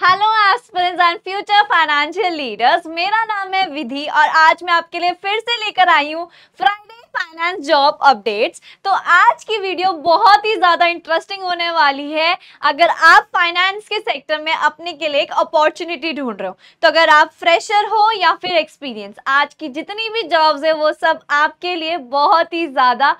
Hello aspirants and future financial leaders मेरा नाम है विधि और आज मैं आपके लिए फिर से लेकर आई हूँ फ्राइडे फाइनेंस जॉब अपडेट्स तो आज की वीडियो बहुत ही ज़्यादा इंटरेस्टिंग होने वाली है अगर आप फाइनेंस के सेक्टर में अपने के लिए एक अपॉर्चुनिटी ढूंढ रहे हो तो अगर आप फ्रेशर हो या फिर एक्सपीरियंस आज की जितनी भी जॉब्स है वो सब आपके लिए बहुत ही ज़्यादा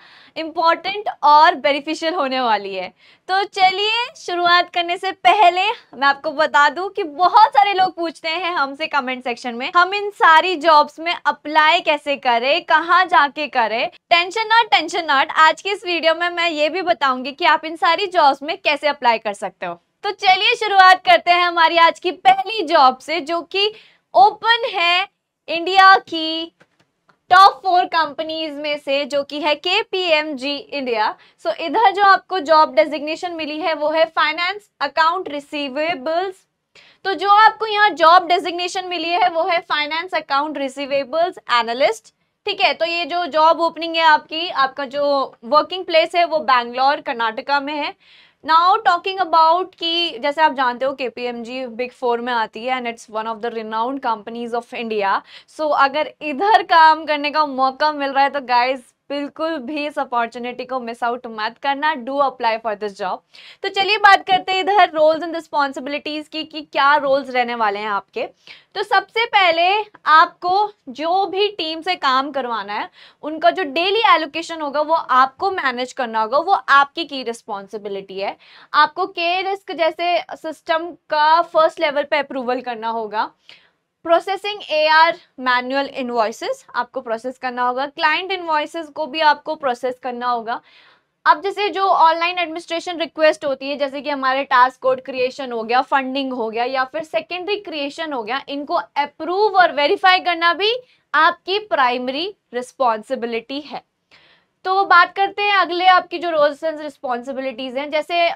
इम्पॉर्टेंट और बेनिफिशियल होने वाली है तो चलिए शुरुआत करने से पहले मैं आपको बता दूं कि बहुत सारे लोग पूछते हैं हमसे कमेंट सेक्शन में हम इन सारी जॉब्स में अप्लाई कैसे करें कहाँ जाके करें है टेंशन नॉट टेंशन नॉट आज की इस वीडियो में मैं ये भी बताऊंगी कि आप इन सारी जॉब्स में कैसे अप्लाई कर सकते हो तो चलिए शुरुआत करते हैं हमारी आज की पहली जॉब से जो कि ओपन है इंडिया की टॉप फोर कंपनीज में से जो कि है K P M G India so इधर जो आपको जॉब डेजिग्नेशन मिली है वो है फाइनेंस अकाउंट रिसीवेबल्स तो जो आपको यहाँ जॉब डेजिग्नेशन मिली है वो है फाइनेंस अकाउंट रिसीवेबल्स एनालिस्ट ठीक है तो ये जो जॉब ओपनिंग है आपकी आपका जो वर्किंग प्लेस है वो बैंगलोर कर्नाटका में है नाउ टॉकिंग अबाउट कि जैसे आप जानते हो K P M G big four में आती है and it's one of the renowned companies of India so अगर इधर काम करने का मौका मिल रहा है तो गाइज बिल्कुल भी इस अपॉर्चुनिटी को मिस आउट मत करना do apply for this job तो चलिए बात करते हैं इधर रोल्स एंड रिस्पॉन्सिबिलिटीज़ की कि क्या रोल्स रहने वाले हैं आपके तो सबसे पहले आपको जो भी टीम से काम करवाना है उनका जो डेली एलोकेशन होगा वो आपको मैनेज करना होगा वो आपकी की रिस्पॉन्सिबिलिटी है आपको के रिस्क जैसे सिस्टम का फर्स्ट लेवल पर अप्रूवल करना होगा processing A R manual invoices आपको प्रोसेस करना होगा क्लाइंट इन्वॉइसिस को भी आपको प्रोसेस करना होगा अब जैसे जो ऑनलाइन एडमिनिस्ट्रेशन रिक्वेस्ट होती है जैसे कि हमारे टास्क कोड क्रिएशन हो गया फंडिंग हो गया या फिर सेकेंडरी क्रिएशन हो गया इनको अप्रूव और वेरीफाई करना भी आपकी प्राइमरी रिस्पॉन्सिबिलिटी है तो बात करते हैं अगले आपकी जो रोल्स एंड रिस्पॉन्सिबिलिटीज हैं जैसे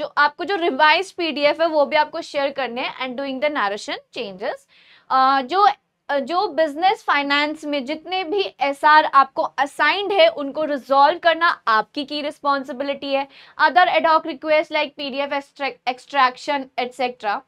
जो आपको जो रिवाइज पी है वो भी आपको शेयर करने हैं and doing the narration changes जो जो बिजनेस फाइनेंस में जितने भी एस आपको असाइंड है उनको रिजॉल्व करना आपकी की रिस्पॉन्सिबिलिटी है other ad hoc request like PDF extraction etcetera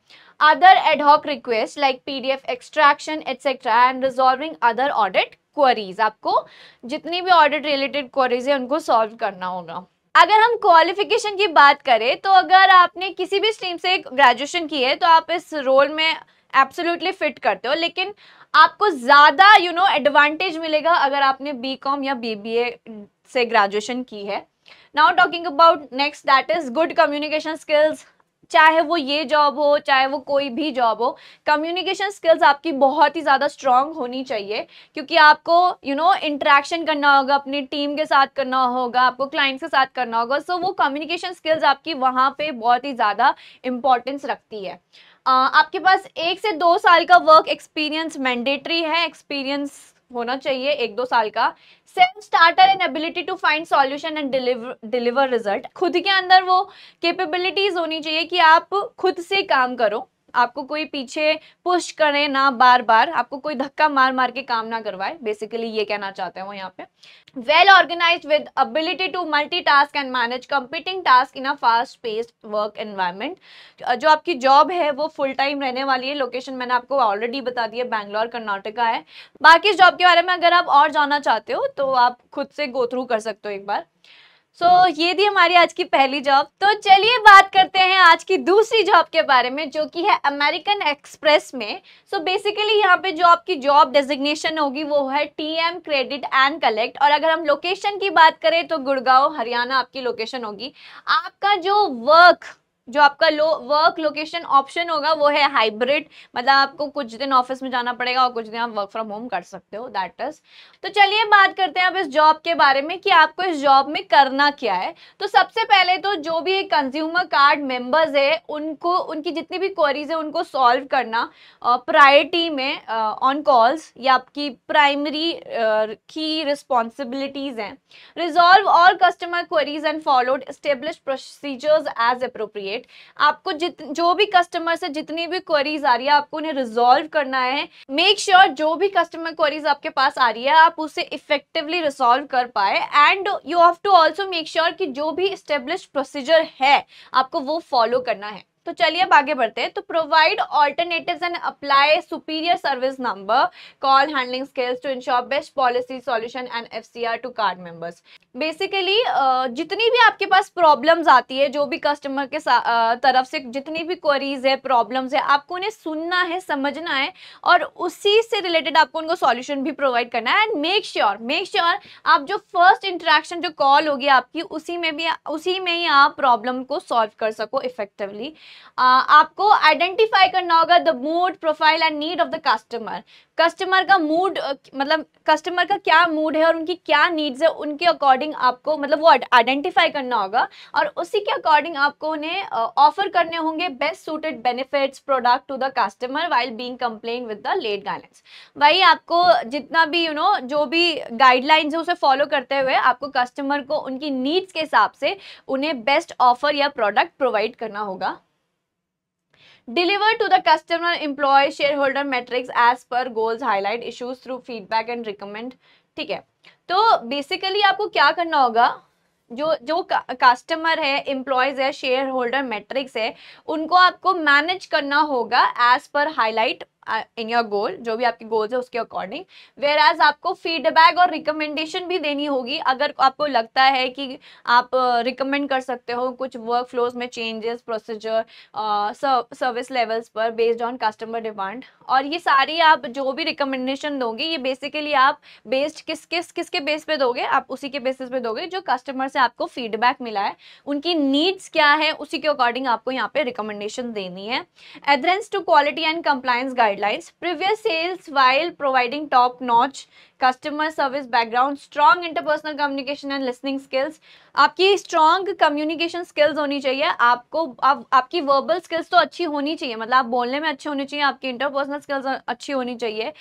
other ad hoc request like PDF extraction extraction and resolving other audit audit आपको जितनी भी ऑडिट रिलेटेड क्वरीज है उनको सॉल्व करना होगा अगर हम क्वालिफिकेशन की बात करें तो अगर आपने किसी भी स्ट्रीम से ग्रेजुएशन की है तो आप इस रोल में एब्सोल्युटली फिट करते हो लेकिन आपको ज़्यादा यू नो एडवांटेज मिलेगा अगर आपने बी कॉम या बी बी ए से ग्रेजुएशन की है now talking about next that is good communication skills चाहे वो ये जॉब हो चाहे वो कोई भी जॉब हो कम्युनिकेशन स्किल्स आपकी बहुत ही ज़्यादा स्ट्रांग होनी चाहिए क्योंकि आपको यू नो इंटरेक्शन करना होगा अपनी टीम के साथ करना होगा आपको क्लाइंट्स के साथ करना होगा सो so, वो कम्युनिकेशन स्किल्स आपकी वहाँ पे बहुत ही ज़्यादा इंपॉर्टेंस रखती है आपके पास एक से दो साल का वर्क एक्सपीरियंस मैंडेटरी है एक्सपीरियंस होना चाहिए एक दो साल का self starter and ability to find solution and deliver result खुद के अंदर वो कैपेबिलिटीज होनी चाहिए कि आप खुद से काम करो आपको कोई पीछे पुश करे ना बार बार आपको कोई धक्का मार मार के काम ना करवाए बेसिकली ये कहना चाहते हैं वो यहाँ पे well organise with ability to multitask and manage competing task in a fast paced work environment जो आपकी जॉब है वो फुल टाइम रहने वाली है लोकेशन मैंने आपको ऑलरेडी बता दी बैंगलोर कर्नाटका है बाकी इस जॉब के बारे में अगर आप और जानना चाहते हो तो आप खुद से गो थ्रू कर सकते हो एक बार सो so, ये थी हमारी आज की पहली जॉब तो चलिए बात करते हैं आज की दूसरी जॉब के बारे में जो कि है अमेरिकन एक्सप्रेस में सो बेसिकली यहाँ पे जो आपकी जॉब डेजिग्नेशन होगी वो है टीएम क्रेडिट एंड कलेक्ट और अगर हम लोकेशन की बात करें तो गुड़गांव हरियाणा आपकी लोकेशन होगी आपका जो वर्क जो आपका लो वर्क लोकेशन ऑप्शन होगा वो है हाइब्रिड मतलब आपको कुछ दिन ऑफिस में जाना पड़ेगा और कुछ दिन आप वर्क फ्रॉम होम कर सकते हो दैट इज तो चलिए बात करते हैं अब इस जॉब के बारे में कि आपको इस जॉब में करना क्या है तो सबसे पहले तो जो भी कंज्यूमर कार्ड मेंबर्स है उनको उनकी जितनी भी क्वेरीज है उनको सॉल्व करना प्रायरिटी में ऑन कॉल्स या आपकी प्राइमरी की रिस्पॉन्सिबिलिटीज हैं resolve all customer queries and followed establish procedures as appropriate at आपको जित जो भी कस्टमर से जितनी भी क्वेरीज आ रही है आपको उन्हें रिजोल्व करना है मेक श्योर sure जो भी कस्टमर क्वेरीज आपके पास आ रही है आप उसे इफेक्टिवली रिजोल्व कर पाए and you have to also make sure कि जो भी स्टेब्लिश प्रोसीजर है आपको वो फॉलो करना है तो चलिए अब आगे बढ़ते हैं तो provide alternative and apply superior service number call handling skills to ensure best policy solution and FCR to card members basically जितनी भी आपके पास प्रॉब्लम्स आती है जो भी कस्टमर के तरफ से जितनी भी क्वेरीज है प्रॉब्लम्स है आपको उन्हें सुनना है समझना है और उसी से रिलेटेड आपको उनको सॉल्यूशन भी प्रोवाइड करना है and make sure make sure आप जो फर्स्ट इंटरेक्शन जो कॉल होगी आपकी उसी में भी उसी में ही आप प्रॉब्लम को सॉल्व कर सको इफेक्टिवली आपको आइडेंटिफाई करना होगा the mood profile and need of the customer customer का मूड मतलब कस्टमर का क्या मूड है और उनकी क्या नीड्स है उनके अकॉर्डिंग आपको मतलब वो आइडेंटिफाई करना होगा और उसी के अकॉर्डिंग आपको उन्हें ऑफर uh, करने होंगे best suited benefits product to the customer while being compliant with the let guidelines वही आपको जितना भी यू you नो know, जो भी गाइडलाइंस है उसे फॉलो करते हुए आपको कस्टमर को उनकी नीड्स के हिसाब से उन्हें बेस्ट ऑफर या प्रोडक्ट प्रोवाइड करना होगा delivered to the customer employee shareholder metrics as per goals highlight issues through feedback and recommend ठीक है तो बेसिकली आपको क्या करना होगा जो जो कस्टमर है एम्प्लॉयज है शेयर होल्डर मैट्रिक्स है उनको आपको मैनेज करना होगा as per highlight in your goal जो भी आपके गोल्स है उसके अकॉर्डिंग वेयर एज आपको फीडबैक और रिकमेंडेशन भी देनी होगी अगर आपको लगता है कि आप रिकमेंड uh, कर सकते हो कुछ वर्क फ्लोज में चेंजेस प्रोसीजर सर्विस लेवल्स पर बेस्ड ऑन कस्टमर डिमांड और ये सारी आप जो भी रिकमेंडेशन दोगे ये बेसिकली आप बेस्ड किस किस किसके बेस पे दोगे आप उसी के बेसिस पे दोगे जो कस्टमर से आपको फीडबैक मिला है उनकी नीड्स क्या है उसी के अकॉर्डिंग आपको यहाँ पे रिकमेंडेशन देनी है adherence to quality and compliance guide guidelines. Previous sales while providing top-notch customer service background strong interpersonal communication and listening skills आपकी स्ट्रॉन्ग कम्युनिकेशन स्किल्स होनी चाहिए आपको आप, आपकी वर्बल स्किल्स तो अच्छी होनी चाहिए मतलब आप बोलने में अच्छे होने चाहिए आपकी इंटरपर्सनल स्किल्स अच्छी होनी चाहिए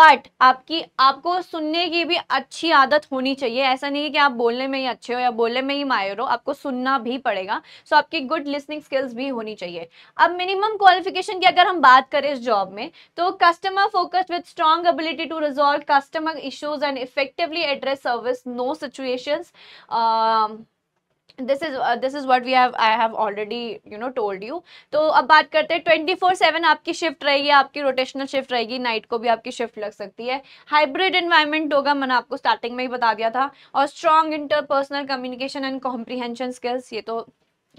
बट आपकी आपको सुनने की भी अच्छी आदत होनी चाहिए ऐसा नहीं है कि आप बोलने में ही अच्छे हो या बोलने में ही मायर हो आपको सुनना भी पड़ेगा सो so, आपकी गुड लिसनिंग स्किल्स भी होनी चाहिए अब मिनिमम क्वालिफिकेशन की अगर हम बात करें इस जॉब में तो customer focus with strong ability to resolve customer issues and effectively address service no situations um, this is this is what we have I have already you know told you तो अब बात करते हैं twenty four seven आपकी shift रहेगी आपकी rotational shift रहेगी night को भी आपकी शिफ्ट लग सकती है हाइब्रिड इन्वायरमेंट होगा मैंने आपको स्टार्टिंग में ही बता दिया था और strong interpersonal communication and comprehension skills ये तो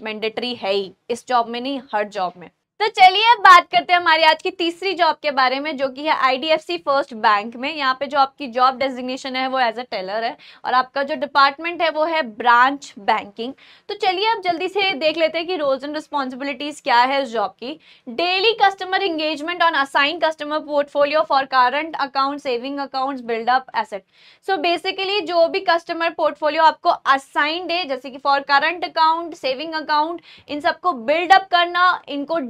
मैंडेटरी है ही इस जॉब में नहीं हर जॉब में तो चलिए अब बात करते हैं हमारी आज की तीसरी जॉब के बारे में जो कि है आईडीएफसी फर्स्ट बैंक में यहाँ पे जो आपकी जॉब डेजिग्नेशन है वो एज अ टेलर है और आपका जो डिपार्टमेंट है वो है ब्रांच बैंकिंग तो चलिए अब जल्दी से देख लेते हैं कि रोल्स एंड रिस्पॉन्सिबिलिटीज क्या है इस जॉब की daily customer engagement on assign customer portfolio for current account saving account buildup asset so basically जो भी कस्टमर पोर्टफोलियो आपको असाइंड है जैसे कि for current account saving account इन सबको बिल्डअप करना इनको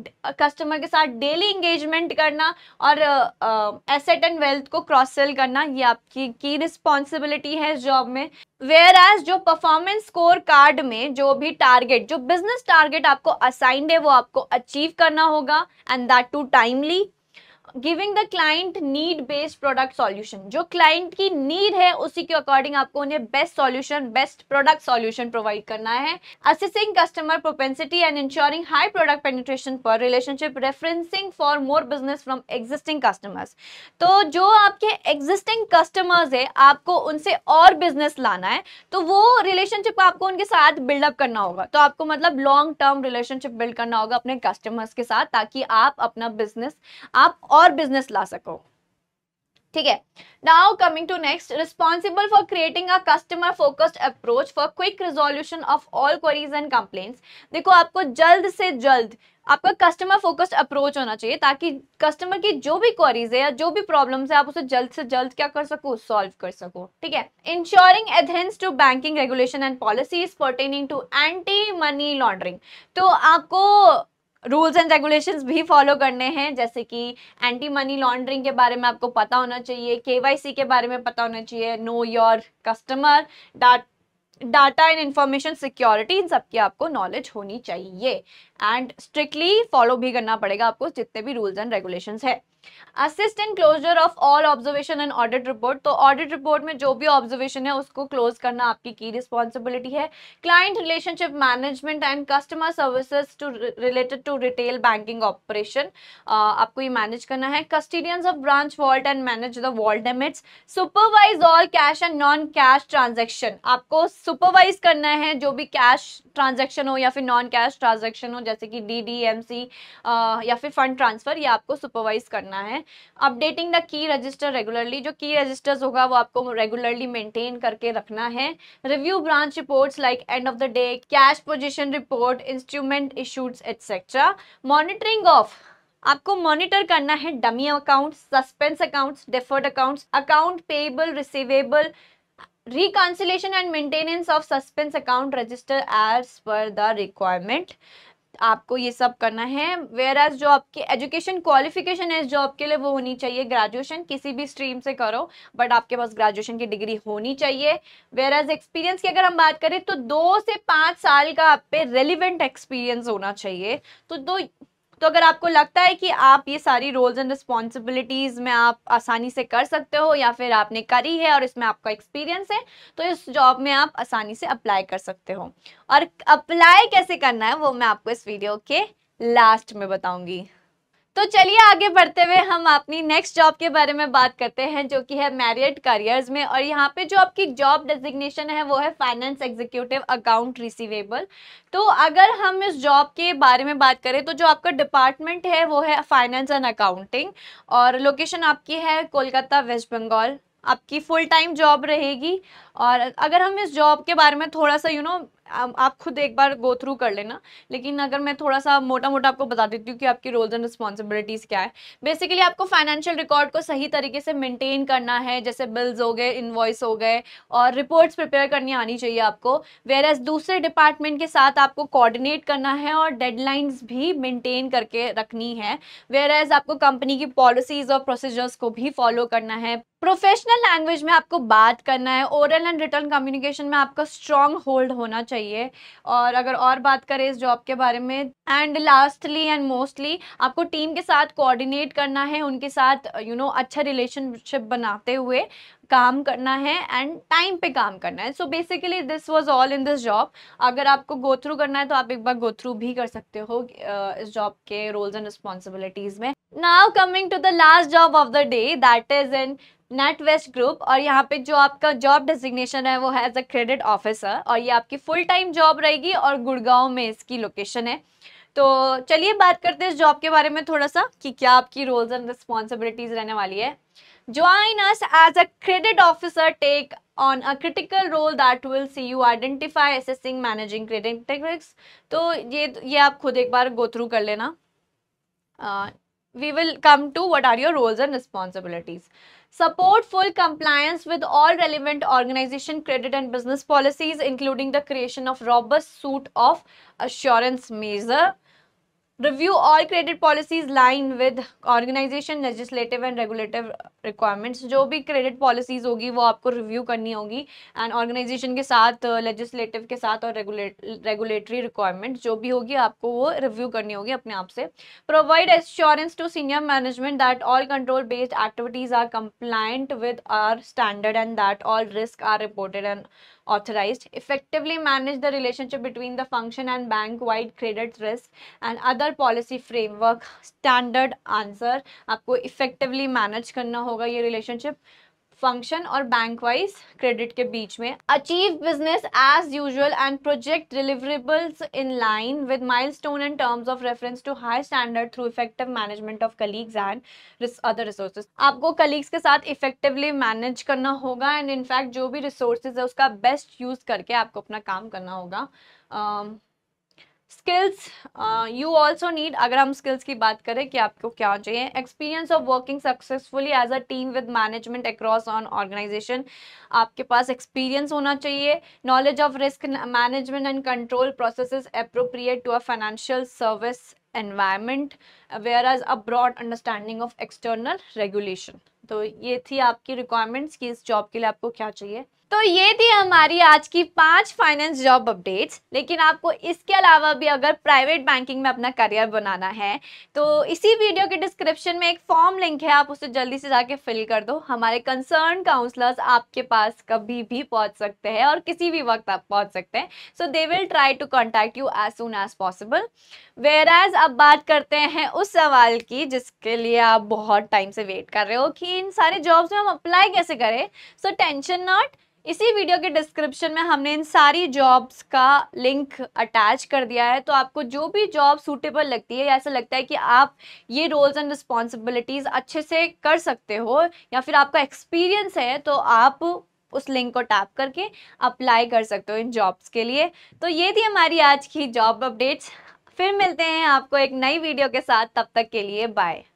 कस्टमर के साथ डेली इंगेजमेंट करना और एसेट एंड वेल्थ को क्रॉस सेल करना ये आपकी की रिस्पॉन्सिबिलिटी है इस जॉब में वेयर एज जो परफॉर्मेंस स्कोर कार्ड में जो भी टारगेट जो बिजनेस टारगेट आपको असाइंड है वो आपको अचीव करना होगा and that to timely giving the client need based product solution जो क्लाइंट की नीड है उसी के अकॉर्डिंग आपको उन्हें best solution best product solution provide करना है assessing customer propensity and ensuring high product penetration पर relationship referencing for more business from existing customers तो जो आपके एग्जिस्टिंग कस्टमर्स है आपको उनसे और बिजनेस लाना है तो वो रिलेशनशिप आपको उनके साथ बिल्डअप करना होगा तो आपको मतलब लॉन्ग टर्म रिलेशनशिप बिल्ड करना होगा अपने कस्टमर्स के साथ ताकि आप अपना बिजनेस आप और और बिजनेस ला सको ठीक है now coming to next responsible for creating a customer focused approach for quick resolution of all queries and complain देखो आपको जल्द से जल्द आपका कस्टमर फोकस्ड अप्रोच होना चाहिए ताकि कस्टमर की जो भी क्वेरीज है या जो भी प्रॉब्लम्स है आप उसे जल्द से जल्द क्या कर सको सॉल्व कर सको ठीक है ensuring adherence to banking regulation and policies pertaining to anti money laundering तो आपको रूल्स एंड रेगुलेशंस भी फॉलो करने हैं जैसे कि एंटी मनी लॉन्ड्रिंग के बारे में आपको पता होना चाहिए केवाईसी के बारे में पता होना चाहिए know your customer data data and information security इन सबकी आपको नॉलेज होनी चाहिए एंड स्ट्रिक्टली फॉलो भी करना पड़ेगा आपको जितने भी रूल्स एंड रेगुलेशन है assist in closure of all observation and audit report तो ऑडिट रिपोर्ट में जो भी ऑब्जर्वेशन है उसको क्लोज करना आपकी की रिस्पॉन्सिबिलिटी है client relationship management and customer services to related to retail banking operation आपको ये मैनेज करना है custodians of branch vault and manage the vault limits supervise all cash and non cash transaction आपको supervise करना है जो भी कैश ट्रांजैक्शन हो या फिर नॉन कैश ट्रांजैक्शन हो जैसे कि डी डी एम सी या फिर फंड ट्रांसफर ये आपको सुपरवाइज करना है updating the key register regularly जो की रजिस्टर्स होगा वो आपको रेगुलरली मेंटेन करके रखना है review branch reports like end of the day cash position report instrument issued etcetera monitoring of आपको मॉनिटर करना है dummy accounts suspense accounts deferred accounts account payable receivable reconciliation and maintenance of suspense account register as per the requirement आपको ये सब करना है where whereas जो आपकी एजुकेशन क्वालिफिकेशन है जॉब के लिए वो होनी चाहिए ग्रेजुएशन किसी भी स्ट्रीम से करो बट आपके पास ग्रेजुएशन की डिग्री होनी चाहिए वेयर एज एक्सपीरियंस की अगर हम बात करें तो दो से पाँच साल का आप पे रेलिवेंट एक्सपीरियंस होना चाहिए तो दो तो अगर आपको लगता है कि आप ये सारी रोल्स एंड रिस्पॉन्सिबिलिटीज़ में आप आसानी से कर सकते हो या फिर आपने करी है और इसमें आपका एक्सपीरियंस है तो इस जॉब में आप आसानी से अप्लाई कर सकते हो और अप्लाई कैसे करना है वो मैं आपको इस वीडियो के लास्ट में बताऊंगी तो चलिए आगे बढ़ते हुए हम अपनी नेक्स्ट जॉब के बारे में बात करते हैं जो कि है मैरियड करियर्स में और यहाँ पे जो आपकी जॉब डेजिग्नेशन है वो है फाइनेंस एग्जीक्यूटिव अकाउंट रिसीवेबल तो अगर हम इस जॉब के बारे में बात करें तो जो आपका डिपार्टमेंट है वो है फाइनेंस एंड अकाउंटिंग और लोकेशन आपकी है कोलकाता वेस्ट बंगाल आपकी फुल टाइम जॉब रहेगी और अगर हम इस जॉब के बारे में थोड़ा सा यू you नो know, आप खुद एक बार गो थ्रू कर लेना लेकिन अगर मैं थोड़ा सा मोटा मोटा आपको बता देती हूँ कि आपकी रोल्स एंड रिस्पॉन्सिबिलिटीज़ क्या है बेसिकली आपको फाइनेंशियल रिकॉर्ड को सही तरीके से मेंटेन करना है जैसे बिल्स हो गए इन्वॉइस हो गए और रिपोर्ट्स प्रिपेयर करनी आनी चाहिए आपको वेर एज दूसरे डिपार्टमेंट के साथ आपको कोऑर्डिनेट करना है और डेडलाइंस भी मेनटेन करके रखनी है वेर एज आपको कंपनी की पॉलिसीज़ और प्रोसीजर्स को भी फॉलो करना है प्रोफेशनल लैंग्वेज में आपको बात करना है ओरल एंड रिटर्न कम्युनिकेशन में आपका स्ट्रॉन्ग होल्ड होना चाहिए और अगर और बात करें इस जॉब के बारे में एंड लास्टली एंड मोस्टली आपको टीम के साथ कोऑर्डिनेट करना है उनके साथ यू you नो know, अच्छा रिलेशनशिप बनाते हुए काम करना है एंड टाइम पे काम करना है so basically this was all in this job अगर आपको गो थ्रू करना है तो आप एक बार गो थ्रू भी कर सकते हो इस जॉब के रोल्स एंड रिस्पॉन्सिबिलिटीज में now coming to the last job of the day that is in NatWest group और यहाँ पे जो आपका जॉब डेजिग्नेशन है वो है एज अ क्रेडिट ऑफिसर और ये आपकी फुल टाइम जॉब रहेगी और गुड़गांव में इसकी लोकेशन है तो चलिए बात करते हैं इस जॉब के बारे में थोड़ा सा कि क्या आपकी रोल्स एंड रिस्पॉन्सिबिलिटीज रहने वाली है join us as a credit officer take on a critical role that will see you identify assessing managing credit techniques तो ये ये आप खुद एक बार गो थ्रू कर लेना we will come to what are your roles and responsibilities support full compliance with all relevant organisation credit and business policies including the creation of robust suite of assurance measure review all credit policies line with organization legislative and regulative requirements जो भी credit policies होगी वो आपको review करनी होगी and organization के साथ legislative के साथ और regulatory requirements जो भी होगी आपको वो review करनी होगी अपने आप से provide assurance to senior management that all control based activities are compliant with our standard and that all risks are reported and authorized effectively manage the relationship between the function and bank wide credit risk and other national policy framework standard answer आपको effectively manage करना होगा ये relationship function और bank wise credit के बीच में achieve business as usual and project deliverables in line with milestone and terms of reference to high standard through effective management of colleagues and other resources आपको colleagues के साथ effectively manage करना होगा and in fact जो भी resources है उसका best use करके आपको अपना काम करना होगा um, skills you also need अगर हम स्किल्स की बात करें कि आपको क्या चाहिए experience of working successfully as a team with management across on organisation आपके पास एक्सपीरियंस होना चाहिए knowledge of risk management and control process appropriate to a financial service environment whereas a broad understanding of external regulation तो ये थी आपकी requirements कि इस जॉब के लिए आपको क्या चाहिए तो ये थी हमारी आज की पांच फाइनेंस जॉब अपडेट्स लेकिन आपको इसके अलावा भी अगर प्राइवेट बैंकिंग में अपना करियर बनाना है तो इसी वीडियो के डिस्क्रिप्शन में एक फॉर्म लिंक है आप उसे जल्दी से जाके फिल कर दो हमारे कंसर्न काउंसलर्स आपके पास कभी भी पहुंच सकते हैं और किसी भी वक्त आप पहुंच सकते हैं so they will try to contact you as soon as possible whereas अब बात करते हैं उस सवाल की जिसके लिए आप बहुत टाइम से वेट कर रहे हो कि इन सारे जॉब्स में हम अप्लाई कैसे करें सो टेंशन नॉट इसी वीडियो के डिस्क्रिप्शन में हमने इन सारी जॉब्स का लिंक अटैच कर दिया है तो आपको जो भी जॉब सूटेबल लगती है या ऐसा लगता है कि आप ये रोल्स एंड रिस्पॉन्सिबिलिटीज़ अच्छे से कर सकते हो या फिर आपका एक्सपीरियंस है तो आप उस लिंक को टैप करके अप्लाई कर सकते हो इन जॉब्स के लिए तो ये थी हमारी आज की जॉब अपडेट्स फिर मिलते हैं आपको एक नई वीडियो के साथ तब तक के लिए बाय